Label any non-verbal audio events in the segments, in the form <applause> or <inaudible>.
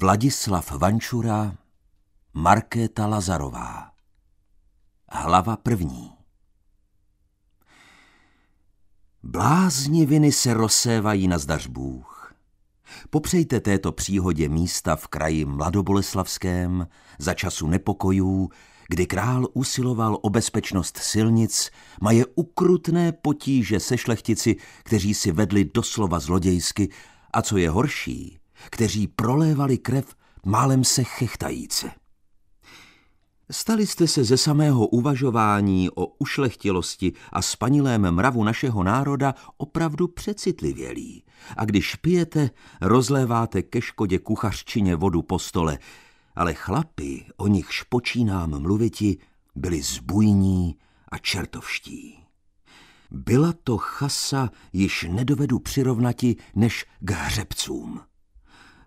Vladislav Vančura, Markéta Lazarová. Hlava první. Blázniviny se rozsévají na zdařbůh. Popřejte této příhodě místa v kraji Mladoboleslavském za času nepokojů, kdy král usiloval o bezpečnost silnic, maje ukrutné potíže se šlechtici, kteří si vedli doslova zlodějsky a co je horší – kteří prolévali krev málem se chechtajíce. Stali jste se ze samého uvažování o ušlechtilosti a spanilém mravu našeho národa opravdu přecitlivělí. A když pijete, rozléváte ke škodě kuchařčině vodu po stole. Ale chlapi, o nichž počínám mluviti, byli zbujní a čertovští. Byla to chasa, již nedovedu přirovnati než k hřebcům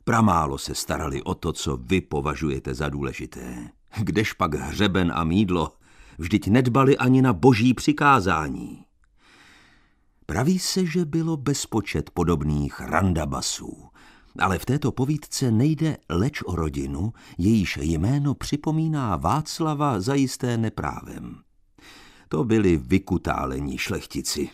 pramálo se starali o to, co vy považujete za důležité. Kdež pak hřeben a mídlo, vždyť nedbali ani na boží přikázání. Praví se, že bylo bezpočet podobných randabasů, ale v této povídce nejde leč o rodinu, jejíž jméno připomíná Václava zajisté neprávem. To byli vykutálení šlechtici.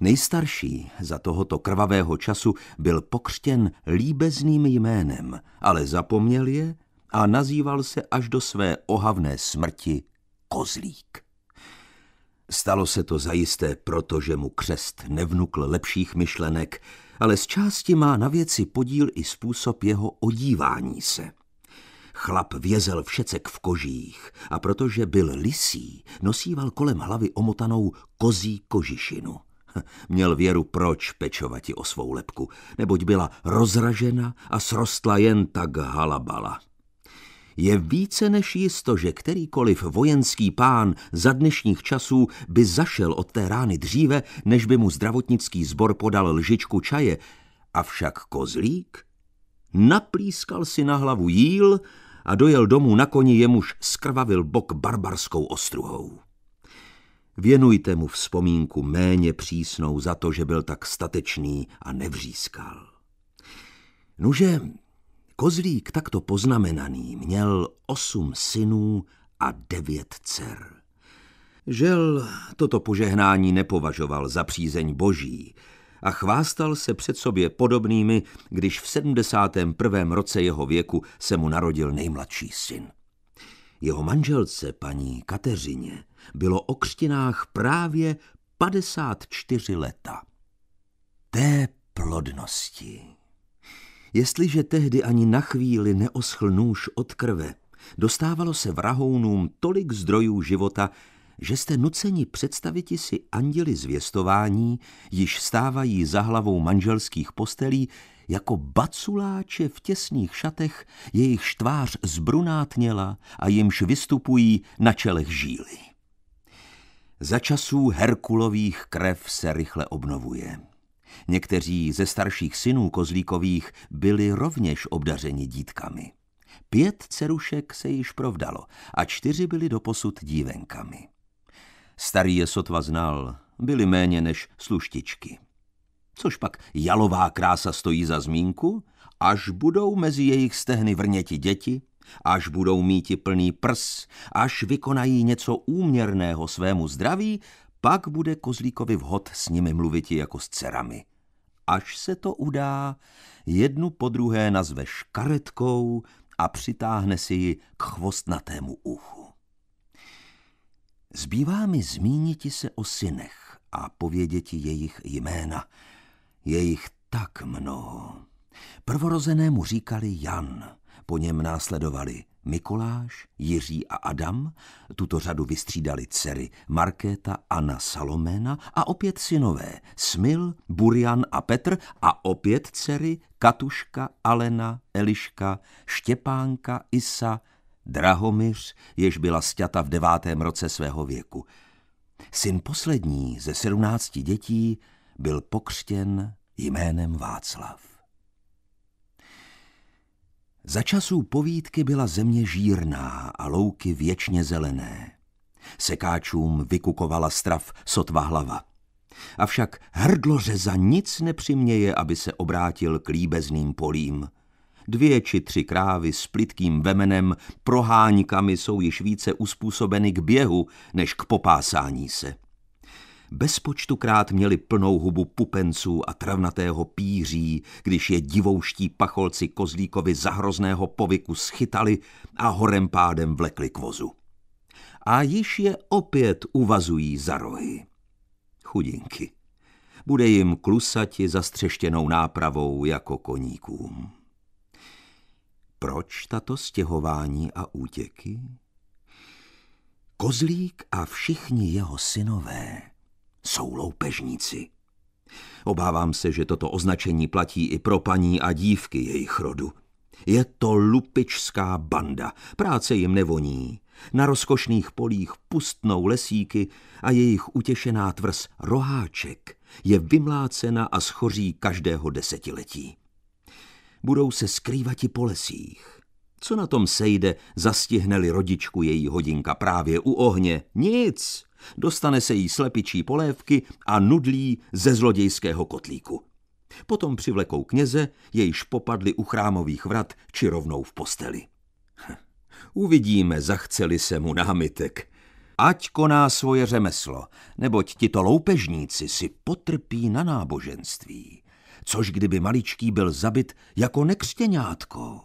Nejstarší za tohoto krvavého času byl pokřtěn líbezným jménem, ale zapomněl je a nazýval se až do své ohavné smrti Kozlík. Stalo se to zajisté, protože mu křest nevnukl lepších myšlenek, ale z části má na věci podíl i způsob jeho odívání se. Chlap vězel všecek v kožích a protože byl lisí, nosíval kolem hlavy omotanou kozí kožišinu. <laughs> Měl věru proč pečovati o svou lepku, neboť byla rozražena a srostla jen tak halabala. Je více než jisto, že kterýkoliv vojenský pán za dnešních časů by zašel od té rány dříve, než by mu zdravotnický sbor podal lžičku čaje, avšak kozlík naplískal si na hlavu jíl a dojel domů na koni, jemuž skrvavil bok barbarskou ostruhou věnujte mu vzpomínku méně přísnou za to, že byl tak statečný a nevřískal. Nuže, Kozlík takto poznamenaný měl osm synů a devět dcer. Žel toto požehnání nepovažoval za přízeň boží a chvástal se před sobě podobnými, když v 71. roce jeho věku se mu narodil nejmladší syn. Jeho manželce, paní Kateřině, bylo o křtinách právě 54 leta. Té plodnosti. Jestliže tehdy ani na chvíli neoschl nůž od krve, dostávalo se vrahounům tolik zdrojů života, že jste nuceni představiti si anděli zvěstování, již stávají za hlavou manželských postelí, jako baculáče v těsných šatech, jejich tvář zbrunátněla a jimž vystupují na čelech žíly. Za časů Herkulových krev se rychle obnovuje. Někteří ze starších synů Kozlíkových byli rovněž obdařeni dítkami. Pět cerušek se již provdalo a čtyři byli doposud dívenkami. Starý je sotva znal, byli méně než sluštičky. Což pak jalová krása stojí za zmínku, až budou mezi jejich stehny vrněti děti, Až budou míti plný prs, až vykonají něco úměrného svému zdraví, pak bude kozlíkovi vhod s nimi mluviti jako s cerami. Až se to udá, jednu po druhé nazve škaretkou a přitáhne si ji k chvostnatému uchu. Zbývá mi zmíniti se o synech a pověděti jejich jména. Jejich tak mnoho. Prvorozenému říkali Jan, po něm následovali Mikuláš, Jiří a Adam, tuto řadu vystřídali dcery Markéta, Anna, Saloména a opět synové Smil, Burian a Petr a opět dcery Katuška, Alena, Eliška, Štěpánka, Isa, Drahomyř, jež byla sťata v devátém roce svého věku. Syn poslední ze sedmnácti dětí byl pokřtěn jménem Václav. Za časů povídky byla země žírná a louky věčně zelené. Sekáčům vykukovala strav sotva hlava. Avšak za nic nepřiměje, aby se obrátil k líbezným polím. Dvě či tři krávy s plitkým vemenem, proháňkami jsou již více uspůsobeny k běhu, než k popásání se bezpočtukrát měli plnou hubu pupenců a travnatého píří, když je divouští pacholci kozlíkovi zahrozného povyku schytali a horem pádem vlekli k vozu. A již je opět uvazují za rohy. Chudinky. Bude jim klusati zastřeštěnou nápravou jako koníkům. Proč tato stěhování a útěky? Kozlík a všichni jeho synové jsou loupežníci. Obávám se, že toto označení platí i pro paní a dívky jejich rodu. Je to lupičská banda, práce jim nevoní. Na rozkošných polích pustnou lesíky a jejich utěšená tvrz roháček je vymlácena a schoří každého desetiletí. Budou se skrývat i po lesích. Co na tom sejde, zastihne-li rodičku její hodinka právě u ohně? Nic! Dostane se jí slepičí polévky a nudlí ze zlodějského kotlíku. Potom přivlekou kněze, jejž popadli u chrámových vrat či rovnou v posteli. <laughs> Uvidíme, zachceli se mu námitek. Ať koná svoje řemeslo, neboť tito loupežníci si potrpí na náboženství. Což kdyby maličký byl zabit jako nekřtěňátko.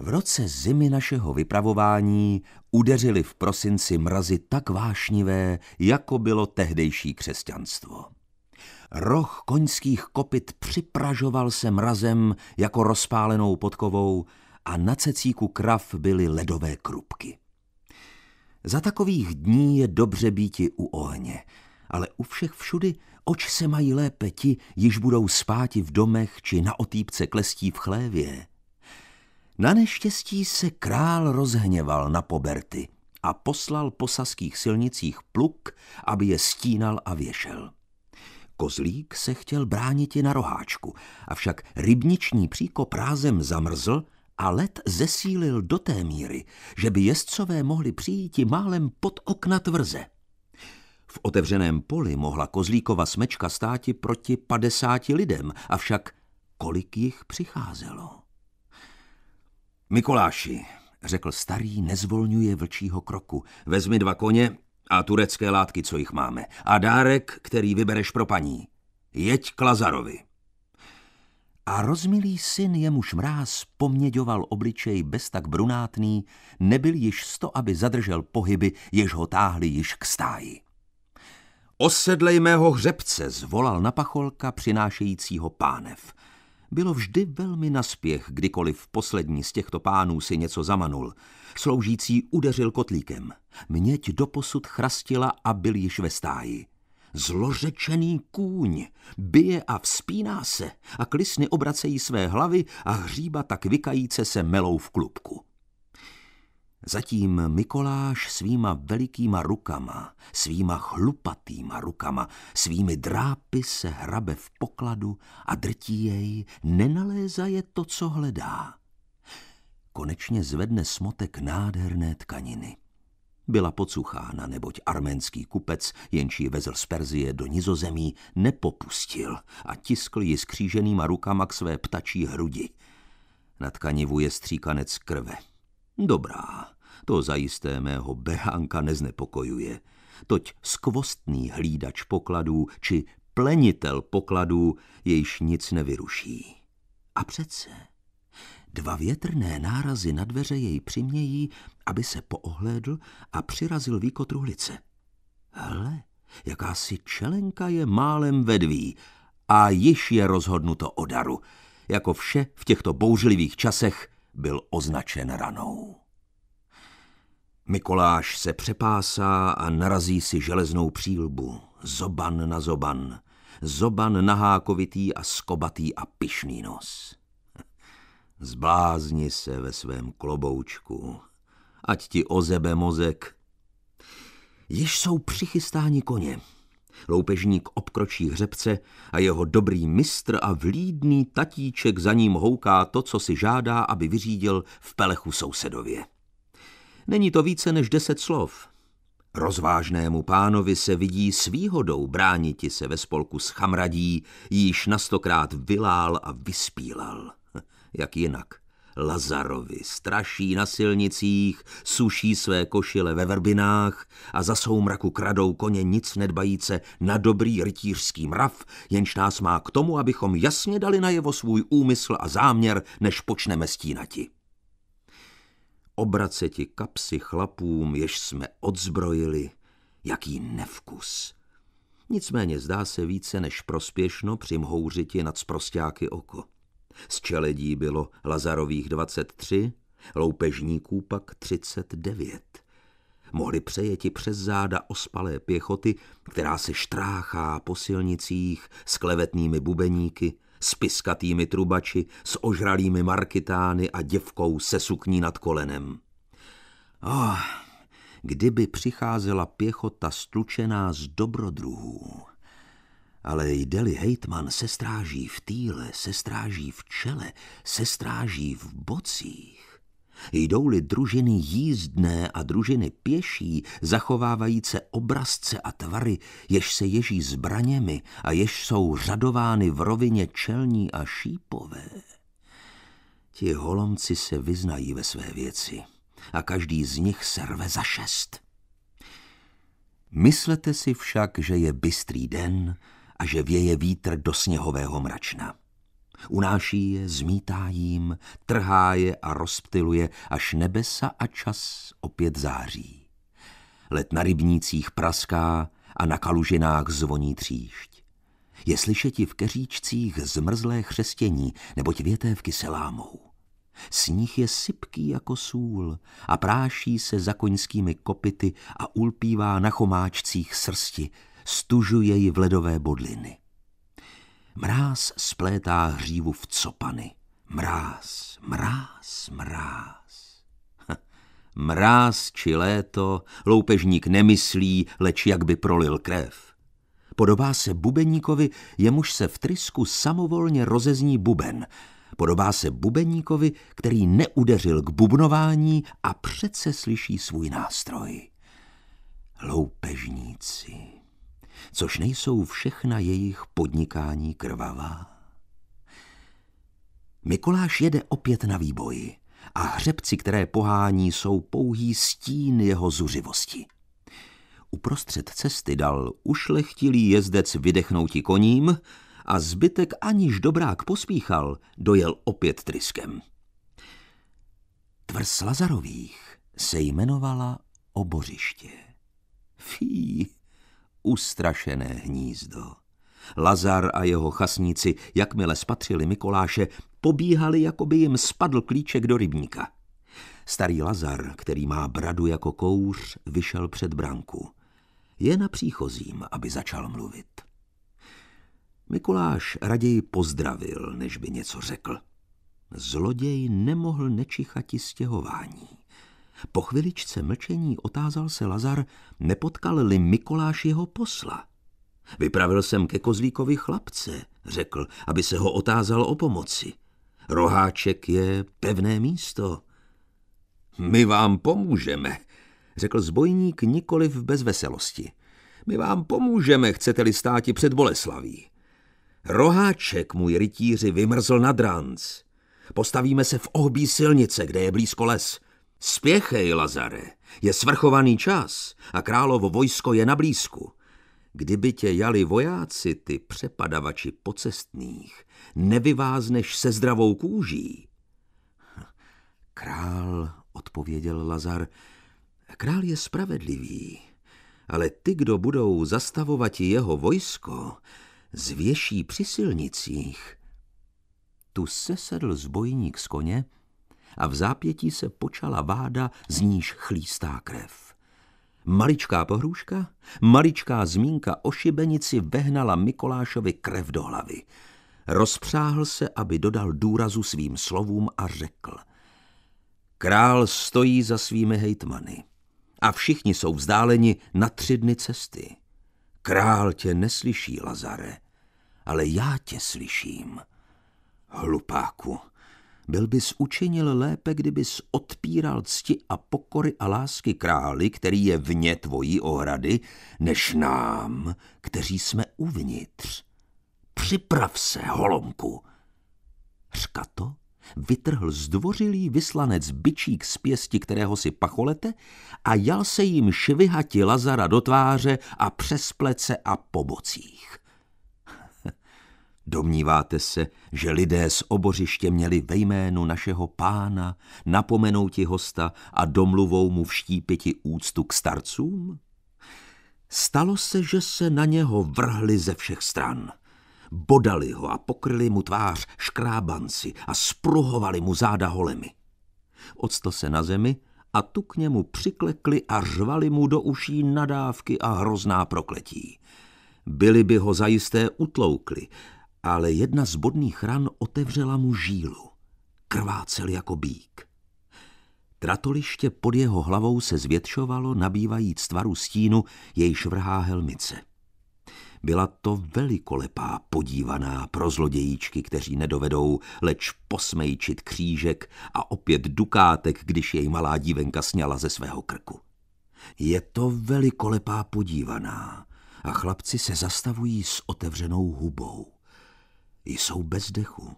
V roce zimy našeho vypravování udeřili v prosinci mrazy tak vášnivé, jako bylo tehdejší křesťanstvo. Roh koňských kopit připražoval se mrazem jako rozpálenou podkovou a na cecíku krav byly ledové krupky. Za takových dní je dobře býti u ohně, ale u všech všudy oč se mají lépe ti, již budou spáti v domech či na otýpce klestí v chlévě – na neštěstí se král rozhněval na poberty a poslal po saských silnicích pluk, aby je stínal a věšel. Kozlík se chtěl bránit i na roháčku, avšak rybniční příkop rázem zamrzl a led zesílil do té míry, že by jezdcové mohli přijít i málem pod okna tvrze. V otevřeném poli mohla Kozlíkova smečka státi proti padesáti lidem, avšak kolik jich přicházelo? Mikuláši, řekl starý, nezvolňuje vlčího kroku. Vezmi dva koně a turecké látky, co jich máme. A dárek, který vybereš pro paní. Jeď k Lazarovi. A rozmilý syn, jemuž mráz poměďoval obličej bez tak brunátný, nebyl již sto, aby zadržel pohyby, jež ho táhli již k stáji. Osedlej mého hřebce, zvolal na pacholka přinášejícího pánev – bylo vždy velmi naspěch, kdykoliv poslední z těchto pánů si něco zamanul. Sloužící udeřil kotlíkem. Měť doposud chrastila a byl již ve stáji. Zlořečený kůň bije a vzpíná se a klisny obracejí své hlavy a hříba tak vykajíce se melou v klubku. Zatím Mikoláš svýma velikýma rukama, svýma chlupatýma rukama, svými drápy se hrabe v pokladu a drtí jej, je to, co hledá. Konečně zvedne smotek nádherné tkaniny. Byla pocuchána, neboť arménský kupec, jenž ji vezl z Perzie do nizozemí, nepopustil a tiskl ji skříženýma rukama k své ptačí hrudi. Na tkanivu je stříkanec krve. Dobrá, to zajisté mého behánka neznepokojuje. Toť skvostný hlídač pokladů či plenitel pokladů jejž nic nevyruší. A přece dva větrné nárazy na dveře jej přimějí, aby se poohlédl a přirazil výkotruhlice. Hle, jakási čelenka je málem vedví a již je rozhodnuto o daru. Jako vše v těchto bouřlivých časech byl označen ranou. Mikoláš se přepásá a narazí si železnou přílbu. Zoban na zoban. Zoban nahákovitý a skobatý a pišný nos. Zblázni se ve svém kloboučku. Ať ti ozebe mozek. Již jsou přichystáni koně. Loupežník obkročí hřebce a jeho dobrý mistr a vlídný tatíček za ním houká to, co si žádá, aby vyřídil v pelechu sousedově. Není to více než deset slov. Rozvážnému pánovi se vidí s výhodou brániti se ve spolku s chamradí, již na stokrát vylál a vyspílal. <laughs> Jak jinak? Lazarovi straší na silnicích, suší své košile ve vrbinách a za soumraku kradou koně nic nedbajíce na dobrý rytířský mrav, jenž nás má k tomu, abychom jasně dali najevo svůj úmysl a záměr, než počneme stínati obraceti kapsy chlapům, jež jsme odzbrojili, jaký nevkus. Nicméně zdá se více než prospěšno přimhouřiti nad sprostáky oko. Z čeledí bylo Lazarových 23, loupežníků pak 39. Mohli přejeti přes záda ospalé pěchoty, která se štráchá po silnicích s klevetnými bubeníky – s piskatými trubači, s ožralými markitány a děvkou se sukní nad kolenem. Oh, kdyby přicházela pěchota stlučená z dobrodruhů. Ale jde-li hejtman se stráží v týle, se stráží v čele, se stráží v bocích, Jdou-li družiny jízdné a družiny pěší, zachovávajíce obrazce a tvary, jež se ježí zbraněmi a jež jsou řadovány v rovině čelní a šípové. Ti holomci se vyznají ve své věci a každý z nich serve za šest. Myslete si však, že je bystrý den a že věje vítr do sněhového mračna. Unáší je, zmítá jim, trhá je a rozptiluje, až nebesa a čas opět září. Let na rybnících praská a na kalužinách zvoní tříšť. Je slyšeti v keříčcích zmrzlé chřestění, neboť větévky se lámou. Sníh je sypký jako sůl a práší se za koňskými kopity a ulpívá na chomáčcích srsti, stužuje ji v ledové bodliny. Mráz splétá hřívu v copany. Mráz, mráz, mráz. Ha, mráz či léto, loupežník nemyslí, leč jak by prolil krev. Podobá se bubeníkovi, jemuž se v trysku samovolně rozezní buben. Podobá se bubeníkovi, který neudeřil k bubnování a přece slyší svůj nástroj. Loupežníci což nejsou všechna jejich podnikání krvavá. Mikuláš jede opět na výboji a hřebci, které pohání, jsou pouhý stín jeho zuřivosti. Uprostřed cesty dal ušlechtilý jezdec vydechnouti koním a zbytek, aniž dobrák pospíchal, dojel opět tryskem. Tvrz Lazarových se jmenovala Obořiště. Fíj! ustrašené hnízdo. Lazar a jeho chasníci, jakmile spatřili Mikoláše, pobíhali, jako by jim spadl klíček do rybníka. Starý Lazar, který má bradu jako kouř, vyšel před branku. Je na příchozím, aby začal mluvit. Mikuláš raději pozdravil, než by něco řekl. Zloděj nemohl nečichati stěhování. Po chviličce mlčení otázal se Lazar, nepotkal-li Mikoláš jeho posla. Vypravil jsem ke kozlíkovi chlapce, řekl, aby se ho otázal o pomoci. Roháček je pevné místo. My vám pomůžeme, řekl zbojník nikoliv bez veselosti. My vám pomůžeme, chcete-li státi před Boleslaví. Roháček, můj rytíři, vymrzl na dránc. Postavíme se v ohbí silnice, kde je blízko les. Spěchej, Lazare, je svrchovaný čas a královo vojsko je na blízku. Kdyby tě jali vojáci, ty přepadavači pocestných, nevyvázneš se zdravou kůží. Král, odpověděl Lazar, král je spravedlivý, ale ty, kdo budou zastavovat jeho vojsko, zvěší při silnicích. Tu sesedl zbojník z koně, a v zápětí se počala váda, z níž chlístá krev. Maličká pohrůžka, maličká zmínka o šibenici vehnala Mikolášovi krev do hlavy. Rozpřáhl se, aby dodal důrazu svým slovům a řekl. Král stojí za svými hejtmany a všichni jsou vzdáleni na tři dny cesty. Král tě neslyší, Lazare, ale já tě slyším. Hlupáku, byl bys učinil lépe, kdybys odpíral cti a pokory a lásky králi, který je vně tvojí ohrady, než nám, kteří jsme uvnitř. Připrav se, holomku! Řka to vytrhl zdvořilý vyslanec byčík z pěsti, kterého si pacholete, a jal se jim švihatí Lazara do tváře a přes plece a po bocích. Domníváte se, že lidé z obořiště měli ve jménu našeho pána napomenouti hosta a domluvou mu vštípiti úctu k starcům? Stalo se, že se na něho vrhli ze všech stran. Bodali ho a pokryli mu tvář škrábanci a spruhovali mu záda holemi. Odsto se na zemi a tu k němu přiklekli a řvali mu do uší nadávky a hrozná prokletí. Byli by ho zajisté utloukli, ale jedna z bodných ran otevřela mu žílu. Krvácel jako bík. Tratoliště pod jeho hlavou se zvětšovalo, nabývajíc tvaru stínu, jejíž vrhá helmice. Byla to velikolepá podívaná pro zlodějíčky, kteří nedovedou leč posmejčit křížek a opět dukátek, když jej malá dívenka sněla ze svého krku. Je to velikolepá podívaná a chlapci se zastavují s otevřenou hubou. Jsou bez dechu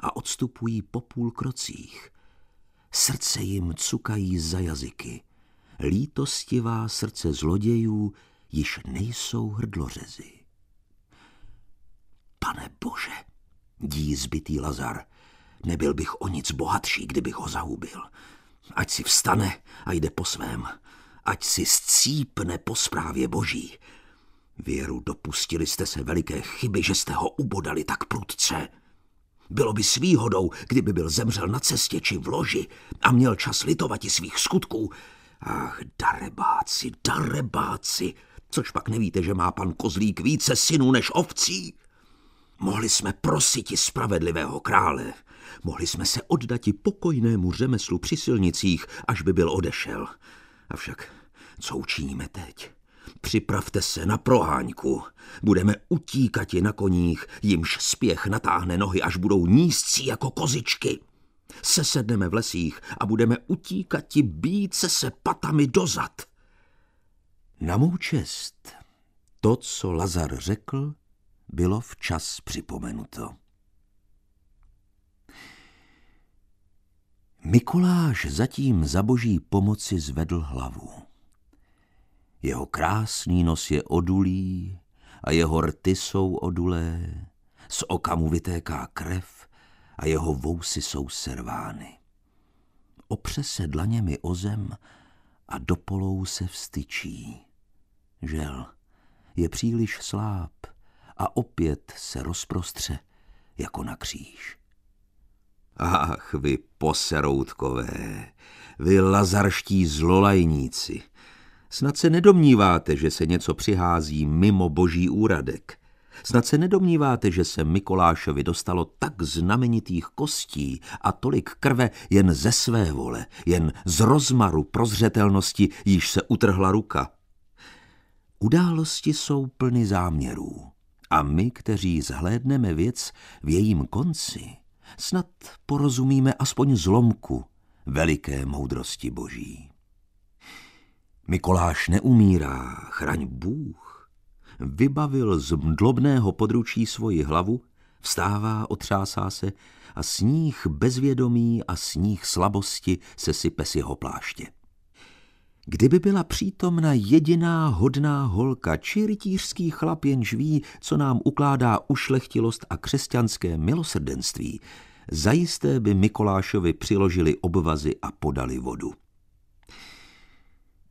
a odstupují po půl krocích. Srdce jim cukají za jazyky. Lítostivá srdce zlodějů již nejsou hrdlořezy. Pane bože, dí zbytý Lazar, nebyl bych o nic bohatší, kdybych ho zahubil. Ať si vstane a jde po svém, ať si scípne po zprávě boží, Věru, dopustili jste se veliké chyby, že jste ho ubodali tak prudce. Bylo by s výhodou, kdyby byl zemřel na cestě či v loži a měl čas litovat i svých skutků. Ach, darebáci, darebáci, což pak nevíte, že má pan Kozlík více synů než ovcí? Mohli jsme prosit i spravedlivého krále, mohli jsme se oddati pokojnému řemeslu při silnicích, až by byl odešel. Avšak co učiníme teď? Připravte se na proháňku. Budeme utíkati na koních, jimž spěch natáhne nohy, až budou nízcí jako kozičky. Sesedneme v lesích a budeme utíkati bíce se patami dozad. Na mou čest, to, co Lazar řekl, bylo včas připomenuto. Mikuláš zatím za boží pomoci zvedl hlavu. Jeho krásný nos je odulý a jeho rty jsou odulé, z oka mu vytéká krev a jeho vousy jsou servány. Opře se dlaněmi o zem a dopolou se vstyčí. Žel, je příliš sláb a opět se rozprostře jako na kříž. Ach, vy poseroutkové, vy lazarští zlolajníci, Snad se nedomníváte, že se něco přihází mimo boží úradek. Snad se nedomníváte, že se Mikolášovi dostalo tak znamenitých kostí a tolik krve jen ze své vole, jen z rozmaru prozřetelnosti, již se utrhla ruka. Události jsou plny záměrů a my, kteří zhlédneme věc v jejím konci, snad porozumíme aspoň zlomku veliké moudrosti boží. Mikoláš neumírá, chraň Bůh. Vybavil z mdlobného područí svoji hlavu, vstává, otřásá se a sníh bezvědomí a sníh slabosti se sype si jeho pláště. Kdyby byla přítomna jediná hodná holka či rytířský chlap jenž ví, co nám ukládá ušlechtilost a křesťanské milosrdenství, zajisté by Mikolášovi přiložili obvazy a podali vodu.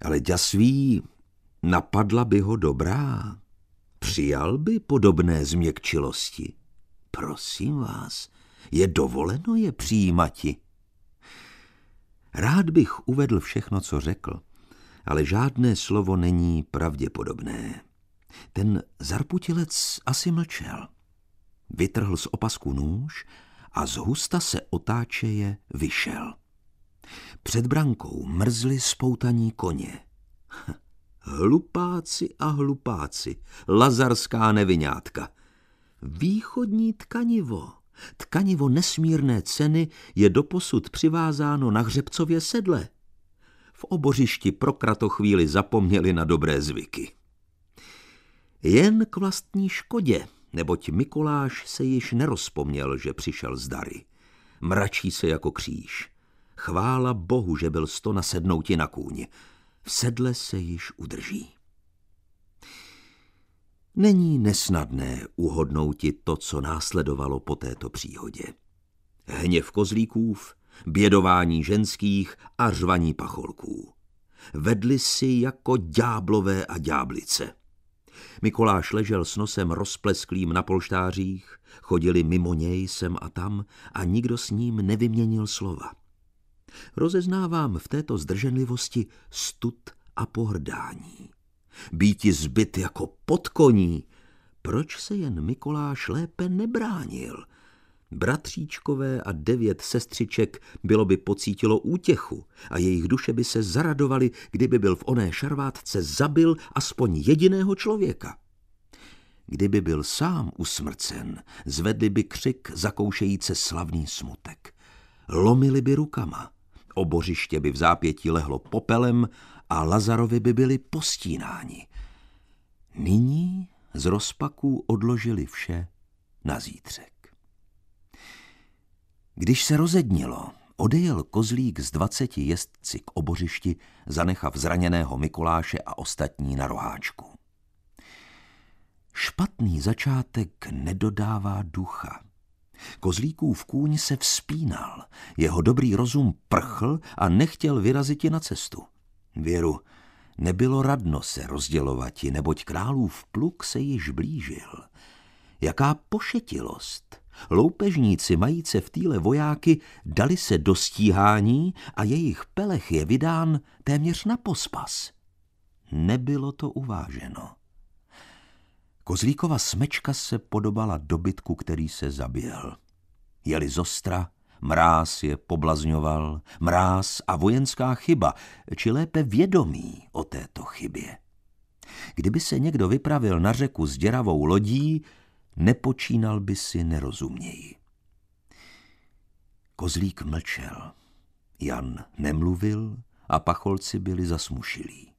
Ale děsví, napadla by ho dobrá. Přijal by podobné změkčilosti. Prosím vás, je dovoleno je přijímati. Rád bych uvedl všechno, co řekl, ale žádné slovo není pravděpodobné. Ten zarputilec asi mlčel. Vytrhl z opasku nůž a z husta se otáčeje vyšel. Před brankou mrzli spoutaní koně. <laughs> Hlupáci a hlupáci, lazarská nevyňátka. Východní tkanivo, tkanivo nesmírné ceny je doposud přivázáno na hřebcově sedle. V obořišti pro kratochvíli zapomněli na dobré zvyky. Jen k vlastní škodě, neboť Mikuláš se již nerozpomněl, že přišel z dary. Mračí se jako kříž. Chvála bohu, že byl sto na sednouti na kůň. V sedle se již udrží. Není nesnadné uhodnouti to, co následovalo po této příhodě. Hněv kozlíkův, bědování ženských a řvaní pacholků. Vedli si jako ďáblové a ďáblice. Mikoláš ležel s nosem rozplesklým na polštářích, chodili mimo něj sem a tam a nikdo s ním nevyměnil slova. Rozeznávám v této zdrženlivosti stud a pohrdání. Býti zbyt jako podkoní, proč se jen Mikoláš lépe nebránil? Bratříčkové a devět sestřiček bylo by pocítilo útěchu a jejich duše by se zaradovaly, kdyby byl v oné šarvátce zabil aspoň jediného člověka. Kdyby byl sám usmrcen, zvedli by křik zakoušejíce slavný smutek. Lomili by rukama. Obořiště by v zápětí lehlo popelem a Lazarovi by byli postínáni. Nyní z rozpaků odložili vše na zítřek. Když se rozednilo, odejel kozlík z dvaceti jezdci k obořišti, zanechav zraněného Mikuláše a ostatní na roháčku. Špatný začátek nedodává ducha – Kozlíkův kůň se vzpínal, jeho dobrý rozum prchl a nechtěl vyrazit ji na cestu. Věru, nebylo radno se rozdělovat ji, neboť králův pluk se již blížil. Jaká pošetilost! Loupežníci majíce v týle vojáky dali se do stíhání a jejich pelech je vydán téměř na pospas. Nebylo to uváženo. Kozlíkova smečka se podobala dobytku, který se zaběhl. Jeli zostra, mráz je poblazňoval, mráz a vojenská chyba, či lépe vědomí o této chybě. Kdyby se někdo vypravil na řeku s děravou lodí, nepočínal by si nerozuměji. Kozlík mlčel. Jan nemluvil a pacholci byli zasmušilí.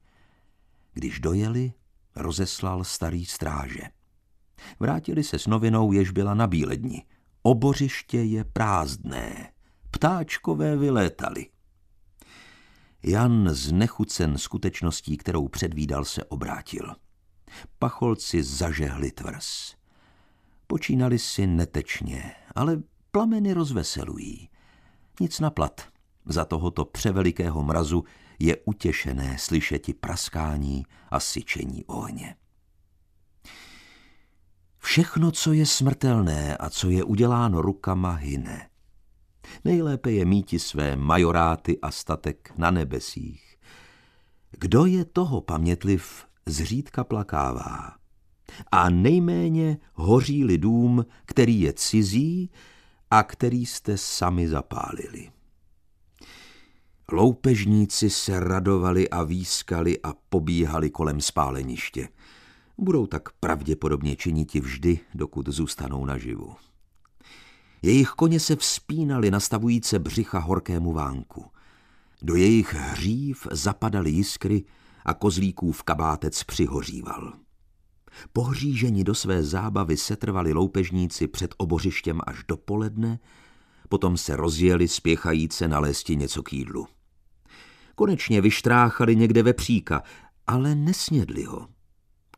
Když dojeli, rozeslal starý stráže. Vrátili se s novinou, jež byla na Bíledni. Obořiště je prázdné. Ptáčkové vylétali. Jan, znechucen skutečností, kterou předvídal, se obrátil. Pacholci zažehli tvrz. Počínali si netečně, ale plameny rozveselují. Nic naplat. Za tohoto převelikého mrazu je utěšené slyšeti praskání a syčení ohně. Všechno, co je smrtelné a co je uděláno rukama, hyne. Nejlépe je míti své majoráty a statek na nebesích. Kdo je toho pamětliv, zřídka plakává. A nejméně hoří lidům, který je cizí a který jste sami zapálili. Loupežníci se radovali a výskali a pobíhali kolem spáleniště. Budou tak pravděpodobně činiti vždy, dokud zůstanou naživu. Jejich koně se vzpínali nastavujíce břicha horkému vánku. Do jejich hřív zapadaly jiskry a kozlíkův kabátec přihoříval. Pohříženi do své zábavy setrvali loupežníci před obořištěm až do poledne, potom se rozjeli spěchajíce nalézti něco k jídlu. Konečně vyštráchali někde vepříka, ale nesnědli ho.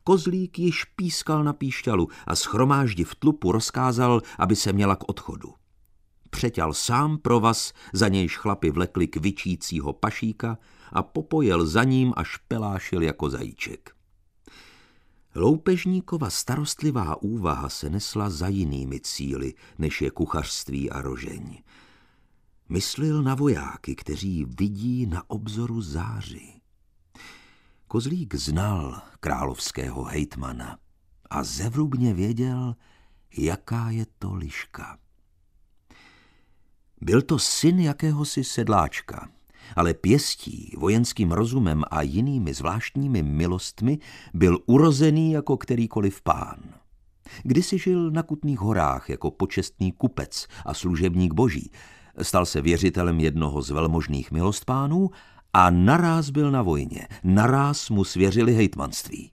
Kozlík již pískal na píšťalu a schromáždi v tlupu rozkázal, aby se měla k odchodu. Přeťal sám provaz, za nějž chlapi vlekli k vyčícího pašíka a popojel za ním až pelášil jako zajíček. Loupežníkova starostlivá úvaha se nesla za jinými cíly, než je kuchařství a rožení. Myslil na vojáky, kteří vidí na obzoru záři. Kozlík znal královského hejtmana a zevrubně věděl, jaká je to liška. Byl to syn jakéhosi sedláčka, ale pěstí, vojenským rozumem a jinými zvláštními milostmi byl urozený jako kterýkoliv pán. Kdysi žil na Kutných horách jako počestný kupec a služebník boží, Stal se věřitelem jednoho z velmožných milostpánů a naráz byl na vojně. Naráz mu svěřili hejtmanství.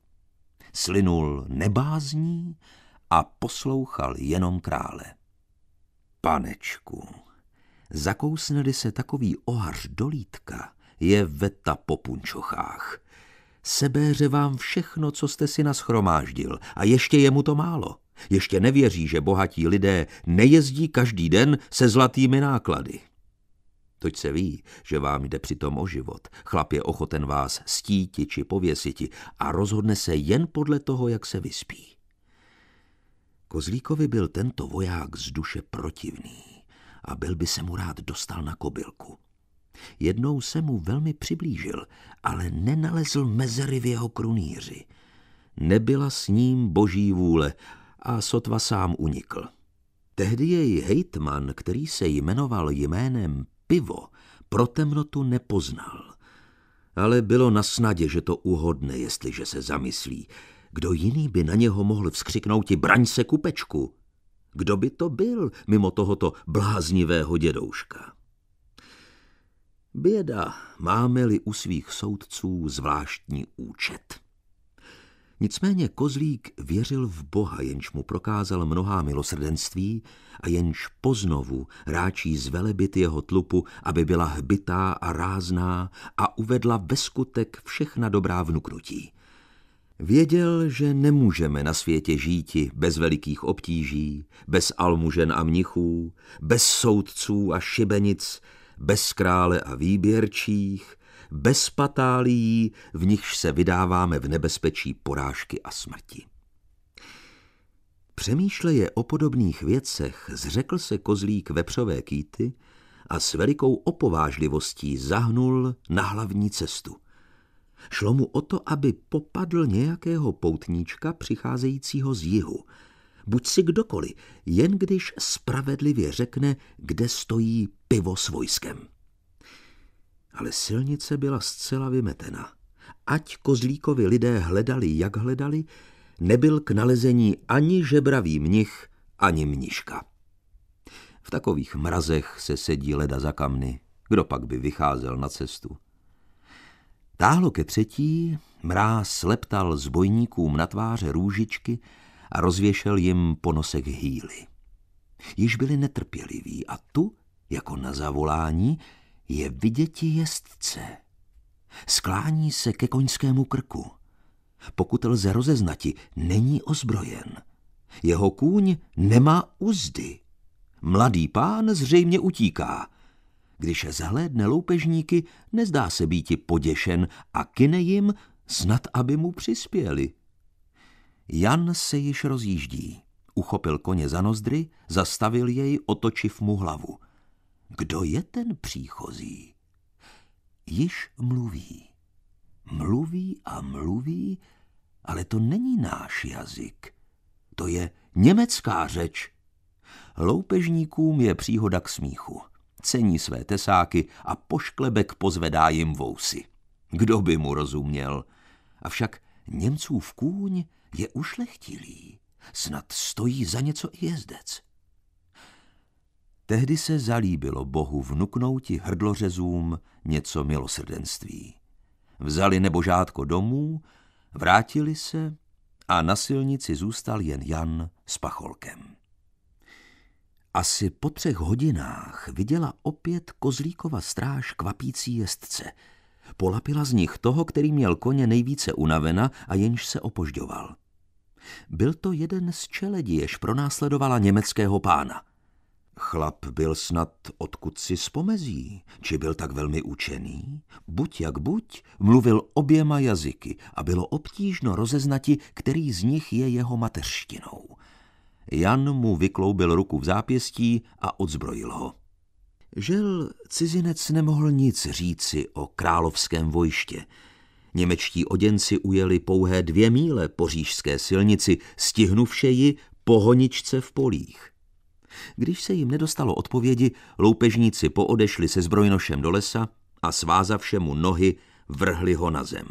Slinul nebázní a poslouchal jenom krále. Panečku, zakousne se takový ohař do lítka, je veta po punčochách. Sebéře vám všechno, co jste si naschromáždil a ještě je mu to málo. Ještě nevěří, že bohatí lidé nejezdí každý den se zlatými náklady. Toť se ví, že vám jde přitom o život. Chlap je ochoten vás stíti či pověsiti a rozhodne se jen podle toho, jak se vyspí. Kozlíkovi byl tento voják z duše protivný a byl by se mu rád dostal na kobylku. Jednou se mu velmi přiblížil, ale nenalezl mezery v jeho krunýři. Nebyla s ním boží vůle a sotva sám unikl. Tehdy jej hejtman, který se jmenoval jménem Pivo, pro temnotu nepoznal. Ale bylo na snadě, že to uhodne, jestliže se zamyslí. Kdo jiný by na něho mohl vzkřiknout i braň se kupečku? Kdo by to byl mimo tohoto bláznivého dědouška? Běda, máme-li u svých soudců zvláštní účet. Nicméně Kozlík věřil v Boha, jenž mu prokázal mnohá milosrdenství a jenž poznovu ráčí zvelebit jeho tlupu, aby byla hbitá a rázná a uvedla ve skutek všechna dobrá vnuknutí. Věděl, že nemůžeme na světě žíti bez velikých obtíží, bez almužen a mnichů, bez soudců a šibenic, bez krále a výběrčích, bez patálií, v nichž se vydáváme v nebezpečí porážky a smrti. Přemýšleje o podobných věcech, zřekl se kozlík vepřové kýty a s velikou opovážlivostí zahnul na hlavní cestu. Šlo mu o to, aby popadl nějakého poutníčka přicházejícího z jihu. Buď si kdokoliv, jen když spravedlivě řekne, kde stojí pivo s vojskem ale silnice byla zcela vymetena. Ať kozlíkovi lidé hledali, jak hledali, nebyl k nalezení ani žebravý mnich, ani mniška. V takových mrazech se sedí leda za kamny, kdo pak by vycházel na cestu. Táhlo ke třetí, mráz sleptal zbojníkům na tváře růžičky a rozvěšel jim ponosek hýly. Již byli netrpěliví a tu, jako na zavolání, je viděti jezdce. Sklání se ke koňskému krku. Pokud lze rozeznati, není ozbrojen. Jeho kůň nemá uzdy. Mladý pán zřejmě utíká. Když zahlédne loupežníky, nezdá se i poděšen a kine jim, snad aby mu přispěli. Jan se již rozjíždí. Uchopil koně za nozdry, zastavil jej, otočiv mu hlavu – kdo je ten příchozí? Již mluví. Mluví a mluví, ale to není náš jazyk. To je německá řeč. Loupežníkům je příhoda k smíchu. Cení své tesáky a pošklebek pozvedá jim vousy. Kdo by mu rozuměl? Avšak Němcův kůň je ušlechtilý. Snad stojí za něco i jezdec. Tehdy se zalíbilo Bohu vnuknouti hrdlořezům něco milosrdenství. Vzali nebožátko domů, vrátili se a na silnici zůstal jen Jan s pacholkem. Asi po třech hodinách viděla opět kozlíkova stráž kvapící jezdce. Polapila z nich toho, který měl koně nejvíce unavena a jenž se opožďoval. Byl to jeden z čeledi, jež pronásledovala německého pána – Chlap byl snad odkud si spomezí, či byl tak velmi učený? Buď jak buď, mluvil oběma jazyky a bylo obtížno rozeznati, který z nich je jeho mateřštinou. Jan mu vykloubil ruku v zápěstí a odzbrojil ho. Žel cizinec nemohl nic říci o královském vojště. Němečtí oděnci ujeli pouhé dvě míle po řížské silnici, stihnuvše ji po honičce v polích. Když se jim nedostalo odpovědi, loupežníci poodešli se zbrojnošem do lesa a svázavše mu nohy vrhli ho na zem.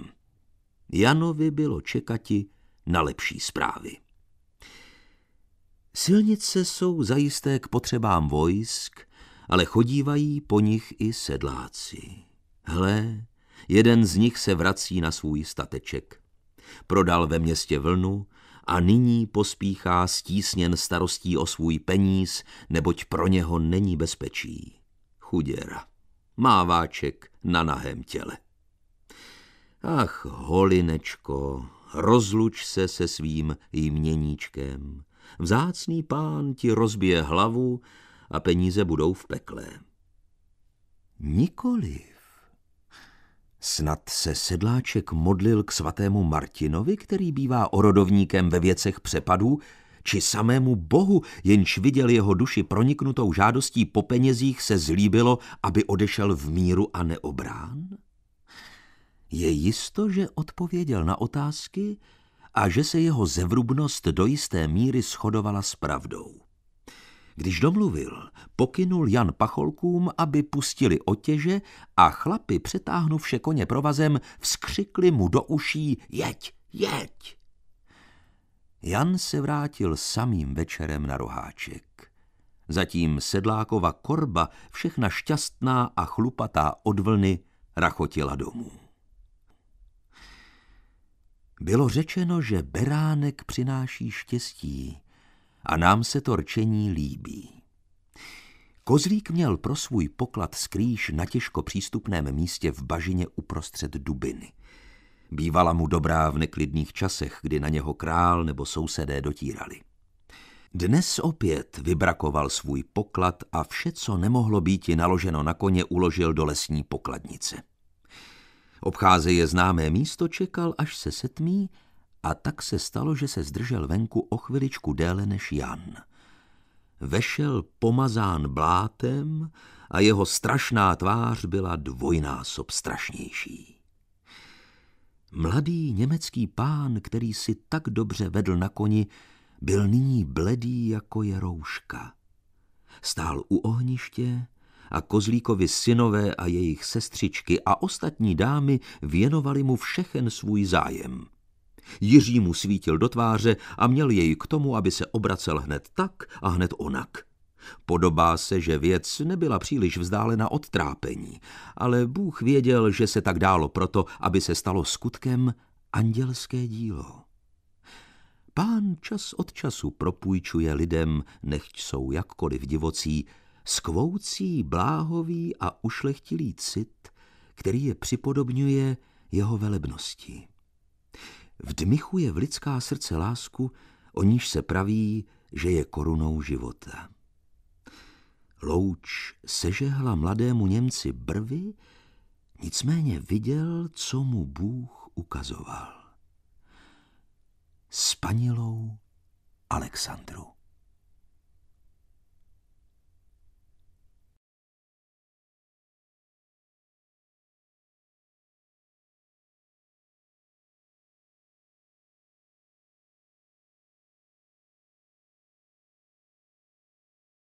Janovi bylo čekati na lepší zprávy. Silnice jsou zajisté k potřebám vojsk, ale chodívají po nich i sedláci. Hle, jeden z nich se vrací na svůj stateček. Prodal ve městě vlnu, a nyní pospíchá stísněn starostí o svůj peníz, neboť pro něho není bezpečí. Chuděra. Máváček na nahém těle. Ach, holinečko, rozluč se se svým jměníčkem. Vzácný pán ti rozbije hlavu a peníze budou v pekle. Nikoliv. Snad se sedláček modlil k svatému Martinovi, který bývá orodovníkem ve věcech přepadů, či samému Bohu, jenž viděl jeho duši proniknutou žádostí po penězích, se zlíbilo, aby odešel v míru a neobrán? Je jisto, že odpověděl na otázky a že se jeho zevrubnost do jisté míry shodovala s pravdou. Když domluvil, pokynul Jan pacholkům, aby pustili otěže a chlapi, přetáhnuvše koně provazem, vzkřikli mu do uší jeď, jeď. Jan se vrátil samým večerem na roháček. Zatím sedlákova korba, všechna šťastná a chlupatá od vlny, rachotila domů. Bylo řečeno, že beránek přináší štěstí, a nám se to rčení líbí. Kozlík měl pro svůj poklad skrýž na těžko přístupném místě v bažině uprostřed dubiny. Bývala mu dobrá v neklidných časech, kdy na něho král nebo sousedé dotírali. Dnes opět vybrakoval svůj poklad a vše, co nemohlo být naloženo na koně, uložil do lesní pokladnice. Obcházeje známé místo čekal, až se setmí a tak se stalo, že se zdržel venku o chviličku déle než Jan. Vešel pomazán blátem a jeho strašná tvář byla dvojnásob strašnější. Mladý německý pán, který si tak dobře vedl na koni, byl nyní bledý jako je rouška. Stál u ohniště a kozlíkovi synové a jejich sestřičky a ostatní dámy věnovali mu všechen svůj zájem – Jiří mu svítil do tváře a měl jej k tomu, aby se obracel hned tak a hned onak. Podobá se, že věc nebyla příliš vzdálena od trápení, ale Bůh věděl, že se tak dálo proto, aby se stalo skutkem andělské dílo. Pán čas od času propůjčuje lidem, nechť jsou jakkoliv divocí, skvoucí, bláhový a ušlechtilý cit, který je připodobňuje jeho velebnosti vdmichuje v lidská srdce lásku, o níž se praví, že je korunou života. Louč sežehla mladému Němci brvy, nicméně viděl, co mu Bůh ukazoval. Spanilou Alexandru.